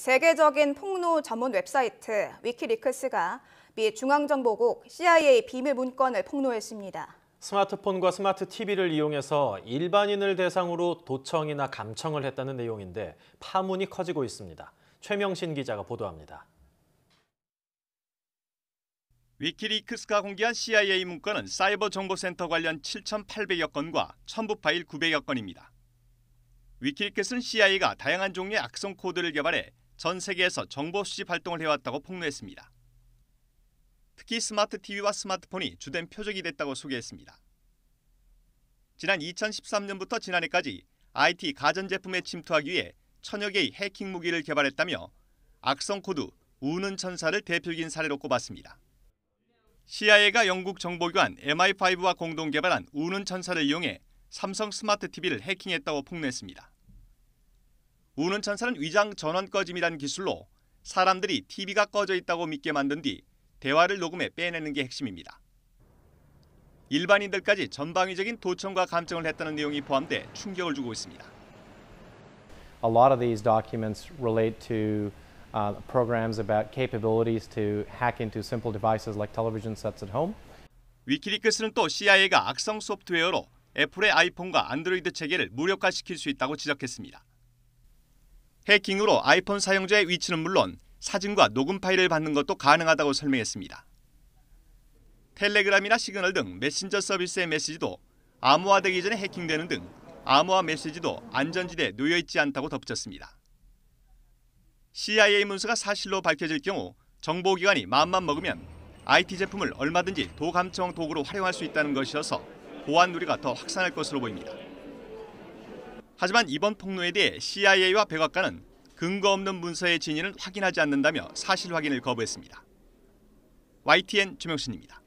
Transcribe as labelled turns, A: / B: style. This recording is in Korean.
A: 세계적인 폭로 전문 웹사이트 위키리크스가 미 중앙정보국 CIA 비밀 문건을 폭로했습니다. 스마트폰과 스마트 TV를 이용해서 일반인을 대상으로 도청이나 감청을 했다는 내용인데 파문이 커지고 있습니다.
B: 최명신 기자가 보도합니다. 위키리크스가 공개한 CIA 문건은 사이버 정보센터 관련 7,800여 건과 첨부 파일 900여 건입니다. 위키리크스는 CIA가 다양한 종류의 악성 코드를 개발해 전 세계에서 정보 수집 활동을 해왔다고 폭로했습니다. 특히 스마트 TV와 스마트폰이 주된 표적이 됐다고 소개했습니다. 지난 2013년부터 지난해까지 IT 가전제품에 침투하기 위해 천여 개의 해킹 무기를 개발했다며 악성 코드 우는 천사를 대표적인 사례로 꼽았습니다. CIA가 영국 정보기관 MI5와 공동 개발한 우는 천사를 이용해 삼성 스마트 TV를 해킹했다고 폭로했습니다. 우는 천사는 위장 전원 꺼짐이란 기술로 사람들이 TV가 꺼져 있다고 믿게 만든 뒤 대화를 녹음해 빼내는 게 핵심입니다. 일반인들까지 전방위적인 도청과 감청을 했다는 내용이 포함돼 충격을 주고 있습니다.
C: A lot of these documents relate to uh, programs about capabilities to hack into simple devices like television sets at home.
B: 위키리크스는 또 CIA가 악성 소프트웨어로 애플의 아이폰과 안드로이드 체계를 무력화시킬 수 있다고 지적했습니다. 해킹으로 아이폰 사용자의 위치는 물론 사진과 녹음 파일을 받는 것도 가능하다고 설명했습니다. 텔레그램이나 시그널 등 메신저 서비스의 메시지도 암호화되기 전에 해킹되는 등 암호화 메시지도 안전지대에 놓여있지 않다고 덧붙였습니다. CIA 문서가 사실로 밝혀질 경우 정보기관이 마음만 먹으면 IT 제품을 얼마든지 도감청 도구로 활용할 수 있다는 것이어서 보안 누리가 더 확산할 것으로 보입니다. 하지만 이번 폭로에 대해 CIA와 백악관은 근거 없는 문서의 진위를 확인하지 않는다며 사실 확인을 거부했습니다. YTN 조명신입니다.